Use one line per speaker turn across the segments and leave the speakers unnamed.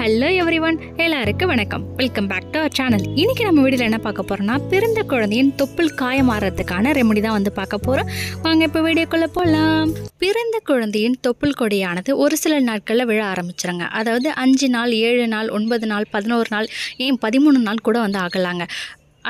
hello every everyone எல்லாருக்கும் வணக்கம் welcome back to our channel இன்றைக்கி நம்ம வீடியில் என்ன பார்க்க போறோம்னா பிறந்த குழந்தையின் தொப்புள் காயமாறதுக்கான ரெமெடி தான் வந்து பார்க்க போகிறோம் வாங்க இப்போ வீடியோக்குள்ளே போகலாம் பிறந்த குழந்தையின் தொப்புள் கொடியானது ஒரு சில நாட்களில் விழ ஆரம்பிச்சிருங்க அதாவது அஞ்சு நாள் ஏழு நாள் ஒன்பது நாள் பதினோரு நாள் ஏன் பதிமூணு நாள் கூட வந்து ஆகலாங்க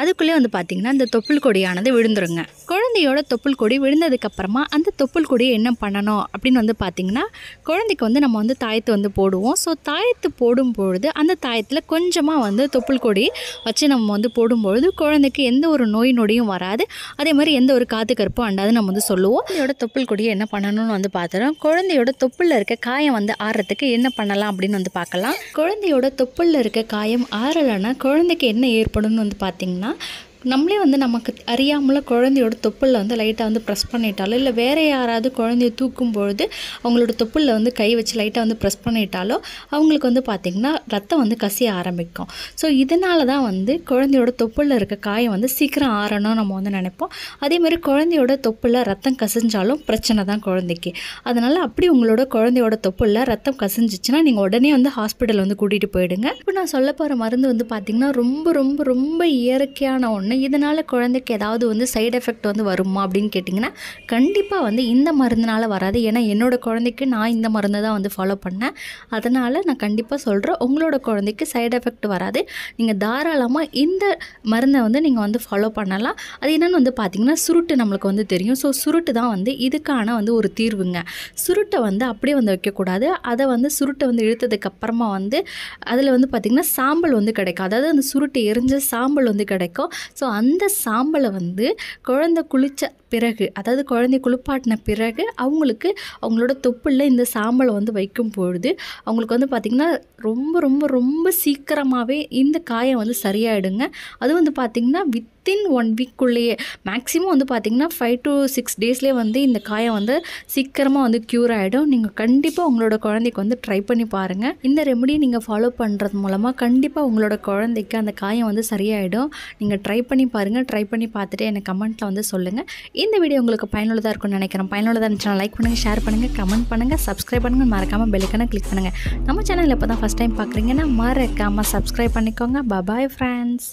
அதுக்குள்ளே வந்து பார்த்திங்கன்னா இந்த தொப்புள் கொடியானது விழுந்துருங்க குழந்தை குழந்தையோட தொப்புள் கொடி விழுந்ததுக்கப்புறமா அந்த தொப்புள் கொடியை என்ன பண்ணணும் அப்படின்னு வந்து பார்த்திங்கன்னா குழந்தைக்கு வந்து நம்ம வந்து தாயத்து வந்து போடுவோம் ஸோ தாயத்து போடும்பொழுது அந்த தாயத்தில் கொஞ்சமாக வந்து தொப்புள் கொடி வச்சு நம்ம வந்து போடும்பொழுது குழந்தைக்கு எந்த ஒரு நோய் நொடியும் வராது அதே மாதிரி எந்த ஒரு காத்து கருப்பும் அண்டாது நம்ம வந்து சொல்லுவோம் இதோட தொப்புள் கொடியை என்ன பண்ணணும்னு வந்து பார்த்துறோம் குழந்தையோட தொப்புளில் இருக்க காயம் வந்து ஆறுறதுக்கு என்ன பண்ணலாம் அப்படின்னு வந்து பார்க்கலாம் குழந்தையோட தொப்புளில் இருக்க காயம் ஆறலைன்னா குழந்தைக்கு என்ன ஏற்படும்னு வந்து பார்த்திங்கன்னா நம்மளே வந்து நமக்கு அறியாமல் குழந்தையோட தொப்பில் வந்து லைட்டாக வந்து ப்ரெஸ் பண்ணிட்டாலோ இல்லை வேறு யாராவது குழந்தைய தூக்கும் பொழுது அவங்களோட தொப்பில் வந்து கை வச்சு லைட்டாக வந்து ப்ரெஸ் பண்ணிட்டாலோ அவங்களுக்கு வந்து பார்த்திங்கன்னா ரத்தம் வந்து கசிய ஆரம்பிக்கும் ஸோ இதனால தான் வந்து குழந்தையோட தொப்பில் இருக்க காயம் வந்து சீக்கிரம் ஆறணும் நம்ம வந்து நினைப்போம் அதேமாதிரி குழந்தையோட தொப்பில் ரத்தம் கசிஞ்சாலும் பிரச்சனை தான் குழந்தைக்கு அதனால் அப்படி உங்களோட குழந்தையோட தொப்பில் ரத்தம் கசிஞ்சிச்சுன்னா நீங்கள் உடனே வந்து ஹாஸ்பிட்டல் வந்து கூட்டிகிட்டு போயிடுங்க இப்போ நான் சொல்ல போகிற மருந்து வந்து பார்த்திங்கன்னா ரொம்ப ரொம்ப ரொம்ப இயற்கையான ஒன்று சொன்னேன் இதனால் குழந்தைக்கு ஏதாவது வந்து சைடு எஃபெக்ட் வந்து வருமா அப்படின்னு கேட்டிங்கன்னா கண்டிப்பாக வந்து இந்த மருந்தினால் வராது ஏன்னா என்னோடய குழந்தைக்கு நான் இந்த மருந்தை தான் வந்து ஃபாலோ பண்ணேன் அதனால் நான் கண்டிப்பாக சொல்கிறேன் உங்களோட குழந்தைக்கு சைடு எஃபெக்ட் வராது நீங்கள் தாராளமாக இந்த மருந்தை வந்து நீங்கள் வந்து ஃபாலோ பண்ணலாம் அது என்னென்னு வந்து பார்த்திங்கன்னா சுருட்டு நம்மளுக்கு வந்து தெரியும் ஸோ சுருட்டு தான் வந்து இதுக்கான வந்து ஒரு தீர்வுங்க சுருட்டை வந்து அப்படியே வந்து வைக்கக்கூடாது அதை வந்து சுருட்டை வந்து இழுத்ததுக்கப்புறமா வந்து அதில் வந்து பார்த்திங்கன்னா சாம்பல் வந்து கிடைக்கும் அதாவது அந்த சுருட்டு எரிஞ்ச சாம்பல் வந்து கிடைக்கும் ஸோ அந்த சாம்பலை வந்து குழந்தை குளித்த பிறகு அதாவது குழந்தை குளிப்பாட்டின பிறகு அவங்களுக்கு அவங்களோட தொப்புளில் இந்த சாம்பலை வந்து வைக்கும் பொழுது அவங்களுக்கு வந்து பார்த்திங்கன்னா ரொம்ப ரொம்ப ரொம்ப சீக்கிரமாகவே இந்த காயம் வந்து சரியாயிடுங்க அதுவும் வந்து பார்த்திங்கன்னா வித் வித்தின் ஒன் வீக்குள்ளேயே மேக்ஸிமம் வந்து பார்த்திங்கன்னா ஃபைவ் டு சிக்ஸ் டேஸ்லேயே வந்து இந்த காயம் வந்து சீக்கிரமாக வந்து க்யூர் ஆகிடும் நீங்கள் கண்டிப்பாக உங்களோட குழந்தைக்கு வந்து ட்ரை பண்ணி பாருங்கள் இந்த ரெமடியை நீங்கள் ஃபாலோ பண்ணுறது மூலமாக கண்டிப்பாக உங்களோட குழந்தைக்கு அந்த காயம் வந்து சரியாயிடும் நீங்கள் ட்ரை பண்ணி பாருங்கள் ட்ரை பண்ணி பார்த்துட்டு எனக்கு கமெண்ட்டில் வந்து சொல்லுங்கள் இந்த வீடியோ உங்களுக்கு பயனுள்ளதாக இருக்கும்னு நினைக்கிறேன் பயனுள்ளதாக இருந்துச்சுன்னா லைக் பண்ணுங்கள் ஷேர் பண்ணுங்கள் கமெண்ட் பண்ணுங்கள் சப்ஸ்கிரைப் பண்ணுங்கள் மறக்காமல் பெல்லைக்கான கிளிக் பண்ணுங்கள் நம்ம சேனல் இப்போ தான் ஃபஸ்ட் டைம் பார்க்குறீங்கன்னா மறக்காமல் சப்ஸ்கிரைப் பண்ணிக்கோங்க பபாய் ஃப்ரெண்ட்ஸ்